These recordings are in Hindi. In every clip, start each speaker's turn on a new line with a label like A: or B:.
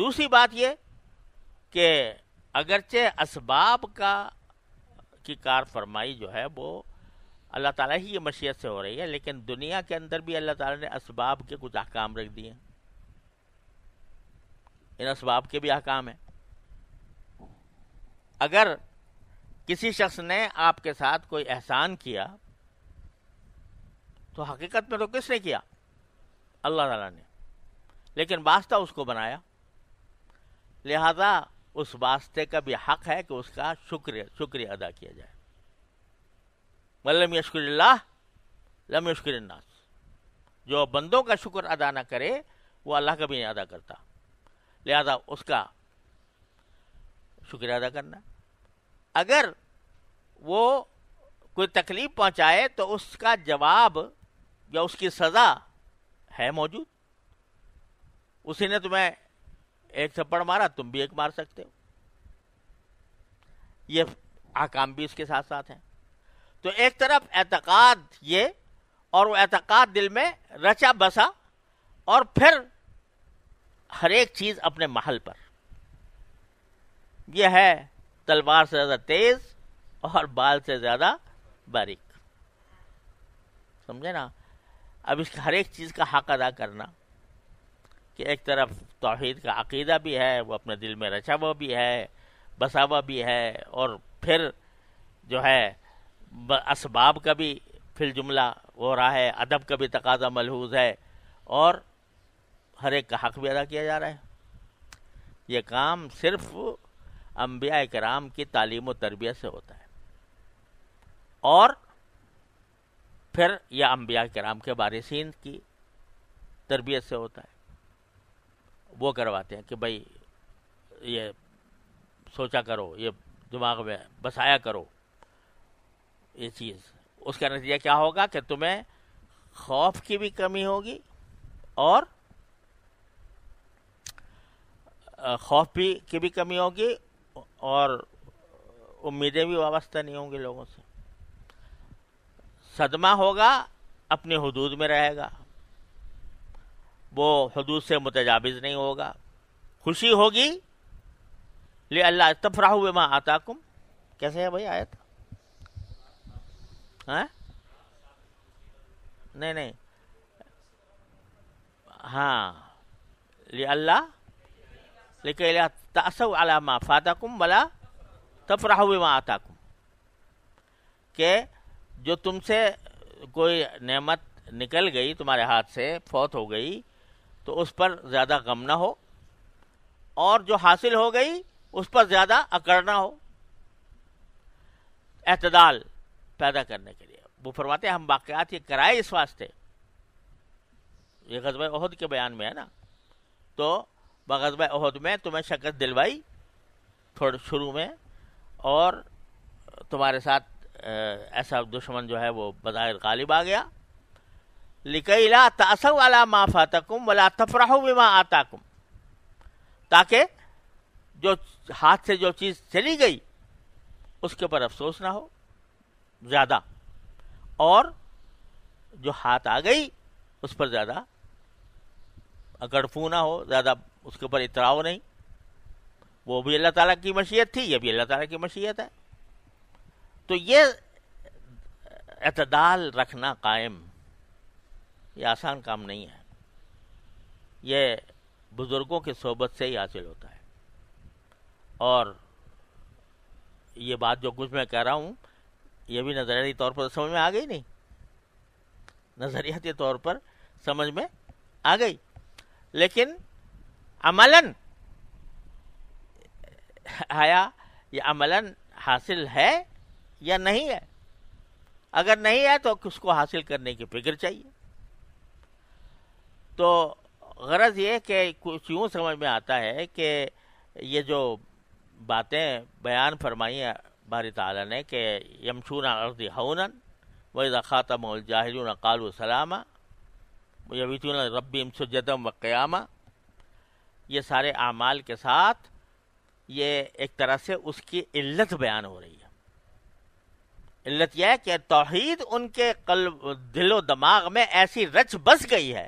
A: दूसरी बात यह कि अगरचे इसबाब का की कार फरमाई जो है वो अल्लाह ताला ही ये मशीयत से हो रही है लेकिन दुनिया के अंदर भी अल्लाह ताला ने इसबाब के कुछ अहकाम रख दिए इन इसबाब के भी अहकाम हैं अगर किसी शख्स ने आपके साथ कोई एहसान किया तो हकीकत में तो किसने किया अल्लाह ताला ने लेकिन वास्ता उसको बनाया लिहाजा उस वास्ते का भी हक है कि उसका शुक्र शुक्रिया अदा किया जाए मल्लम यशकुल्ला लम जो बंदों का शुक्र अदा ना करे वो अल्लाह का भी नहीं अदा करता लिहाजा उसका शुक्रिया अदा करना अगर वो कोई तकलीफ पहुंचाए तो उसका जवाब या उसकी सज़ा है मौजूद उसी ने तुम्हें एक थप्पड़ मारा तुम भी एक मार सकते हो ये आकाम भी इसके साथ साथ हैं तो एक तरफ एतकाद ये और वो एतकाद दिल में रचा बसा और फिर हर एक चीज अपने महल पर यह है तलवार से ज्यादा तेज और बाल से ज्यादा बारीक समझे ना अब इस हर एक चीज का हक अदा करना कि एक तरफ तोहहीद का अकीदा भी है वो अपने दिल में रचा हुआ भी है बसा हुआ भी है और फिर जो है इसबाब का भी फिल जुमला हो रहा है अदब का भी तकाजा मलहूज है और हर एक का हक भी अदा किया जा रहा है ये काम सिर्फ अम्बिया कराम की तालीम व तरबियत से होता है और फिर यह अम्बिया कराम के बारसिन की तरबियत से होता है वो करवाते हैं कि भाई ये सोचा करो ये दिमाग में बसाया करो ये चीज़ उसका नतीजा क्या होगा कि तुम्हें खौफ की भी कमी होगी और खौफ भी की भी कमी होगी और उम्मीदें भी वाबस्ता नहीं होंगी लोगों से सदमा होगा अपने हदूद में रहेगा वो हदूद से मुतजाविज नहीं होगा खुशी होगी ले अल्लाह तफराह हुए माँ आता कुम कैसे है भाई आयत है हाँ? नहीं नहीं हाँ ले अल्लाह लेकिन तसव अला माँ फातकुम भला तफराह हुए माँ आता कुम के जो तुमसे कोई नेमत निकल गई तुम्हारे हाथ से फौत हो गई तो उस पर ज़्यादा गम ना हो और जो हासिल हो गई उस पर ज़्यादा अकड़ ना हो अतदाल पैदा करने के लिए वो फरमाते हम वाक़ात ये कराए इस वास्ते ये गजब अहद के बयान में है ना तो गजब अहद में तुम्हें शक्त दिलवाई थोड़े शुरू में और तुम्हारे साथ ऐसा दुश्मन जो है वो बज़ाहिर गालिब आ गया लिकैला तसव अला माफा तकुम वला तफराह बिमा आता ताकि जो हाथ से जो चीज़ चली गई उसके ऊपर अफसोस ना हो ज़्यादा और जो हाथ आ गई उस पर ज़्यादा गड़फू ना हो ज़्यादा उसके ऊपर इतराव नहीं वो भी अल्लाह ताला की मशीयत थी ये भी अल्लाह ताला की मशीयत है तो ये अतदाल रखना कायम ये आसान काम नहीं है ये बुज़ुर्गों की सोबत से ही हासिल होता है और ये बात जो कुछ मैं कह रहा हूँ ये भी नज़रियाती तौर पर तो समझ में आ गई नहीं नज़रियाती तौर पर समझ में आ गई लेकिन अमलन आया ये अमलन हासिल है या नहीं है अगर नहीं है तो किसको हासिल करने की फिक्र चाहिए तो गरज ये कि कुछ यूँ समझ में आता है कि ये जो बातें बयान फरमाई हैं बारी तला ने कि यमशून अर्दी हौनन वही ख़ातम जाहिलून कालू सलामा यवीतून सुजदम व क़यामा ये सारे अमाल के साथ ये एक तरह से उसकी इल्लत बयान हो रही है इल्लत यह है कि तोहद उनके कल दिलो दिमाग में ऐसी रच बस गई है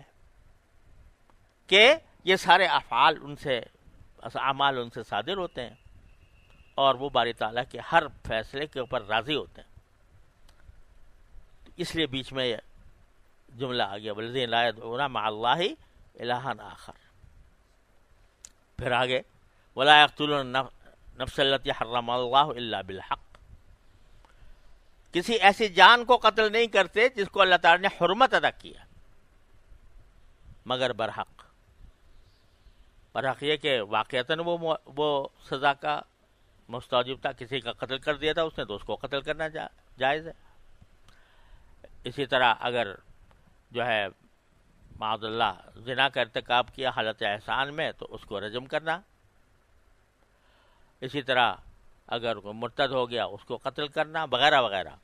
A: कि ये सारे अफ़ाल उनसे अमाल उनसे सादिर होते हैं और वो बारी ताला के हर फैसले के ऊपर राज़ी होते हैं इसलिए बीच में यह जुमला आ गया वलजी लायदना माल्ला इलाहन आखर फिर आगे वलायतुल नफसलत हर्रम अल्लाह बिलहक किसी ऐसी जान को कत्ल नहीं करते जिसको अल्लाह ताला ने हरमत अदा किया मगर बरहक पर हक ये कि वाक़ता वो वो सज़ा का मुस्तब था किसी का कत्ल कर दिया था उसने तो उसको कत्ल करना जा, जायज़ है इसी तरह अगर जो है मादल्ला जिना का इरतकब किया हालत एहसान में तो उसको रजम करना इसी तरह अगर मुर्तद हो गया उसको कत्ल करना वगैरह वगैरह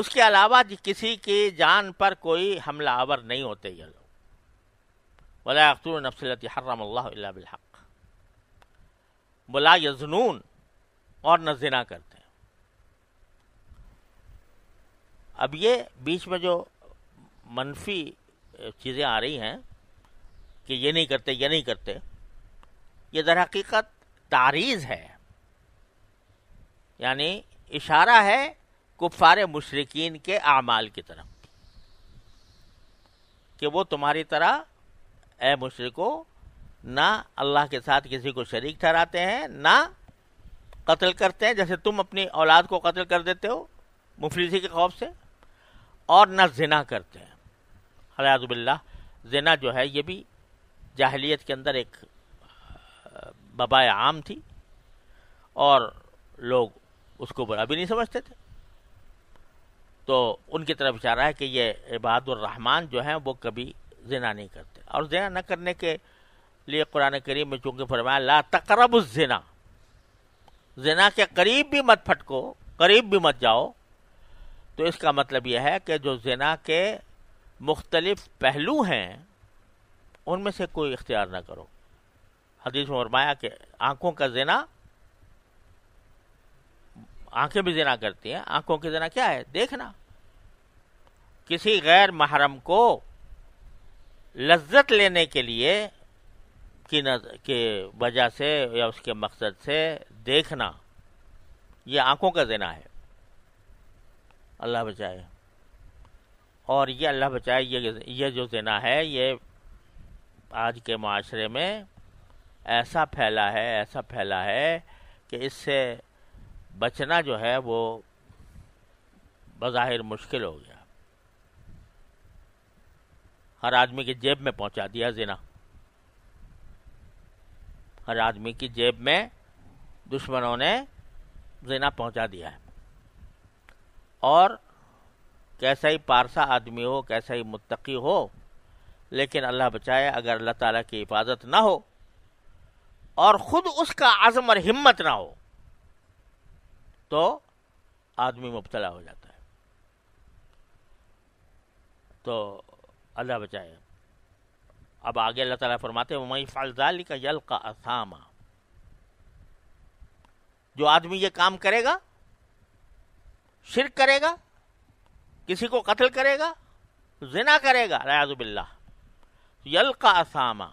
A: उसके अलावा किसी की जान पर कोई हमला आवर नहीं होते ये लोग वला अख्तर नफसलती हर्रम बिलहक वला यजनून और न जना करते हैं अब ये बीच में जो मनफी चीज़ें आ रही हैं कि ये नहीं करते ये नहीं करते ये दर हकीकत तारीज़ है यानी इशारा है कुफार मुशरकिन के अमाल की तरफ कि वो तुम्हारी तरह ए मुशरको ना अल्लाह के साथ किसी को शरीक ठहराते हैं ना कत्ल करते हैं जैसे तुम अपनी औलाद को कत्ल कर देते हो मुफलिसी के खौफ से और ना जिना करते हैं हयातबिल्ला जिना जो है ये भी जाहलीत के अंदर एक बबाए आम थी और लोग उसको बुरा भी नहीं समझते थे तो उनकी तरफ इशारा है कि ये इबादुर रहमान जो हैं वो कभी जना नहीं करते और जना न करने के लिए कुरान करीम में चूंकि फरमाया ला तकरब जना जना के करीब भी मत फटको करीब भी मत जाओ तो इसका मतलब यह है कि जो जना के मुख्तलिफ पहलू हैं उनमें से कोई इख्तियार ना करो हदीस में फरमाया कि आंखों का जना आंखें भी जना करती हैं आंखों की जना क्या है देखना किसी गैर महरम को लज्जत लेने के लिए की के वजह से या उसके मकसद से देखना ये आँखों का देना है अल्लाह बचाए और ये अल्लाह बचाए ये ये जो देना है ये आज के माशरे में ऐसा फैला है ऐसा फैला है कि इससे बचना जो है वो बज़ाहिर मुश्किल हो गया हर आदमी की जेब में पहुंचा दिया जिना हर आदमी की जेब में दुश्मनों ने जिना पहुंचा दिया है और कैसा ही पारसा आदमी हो कैसा ही मुत्तकी हो लेकिन अल्लाह बचाए अगर अल्लाह ताला की हिफाजत ना हो और ख़ुद उसका आज़म और हिम्मत ना हो तो आदमी मुबतला हो जाता है तो अल्लाह बचाए अब आगे अल्लाह ताला फरमाते हैं मई फलजाली का यल का असामा जो आदमी ये काम करेगा शिर करेगा किसी को कत्ल करेगा जिना करेगा रयाजुबिल्ला यल का असामा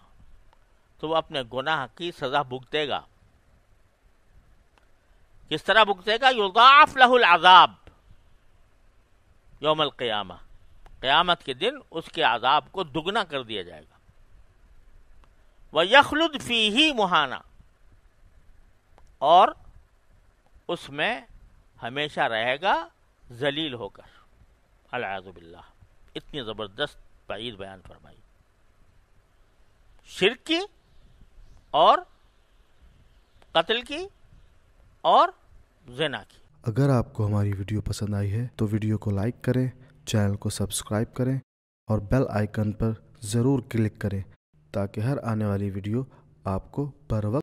A: तो वह अपने गुनाह की सज़ा भुगतेगा किस तरह भुगतेगा युदाफ लहुल आजाब योमल क्यामा क़यामत के दिन उसके आज़ाब को दुगना कर दिया जाएगा वह यखलुद फी ही मुहाना और उसमें हमेशा रहेगा जलील होकर अलाजुबिल्ला इतनी ज़बरदस्त बाईद बयान फरमाई शिर की और कत्ल की और जना की अगर आपको हमारी वीडियो पसंद आई है तो वीडियो को लाइक करें चैनल को सब्सक्राइब करें और बेल आइकन पर ज़रूर क्लिक करें ताकि हर आने वाली वीडियो आपको बर वक्त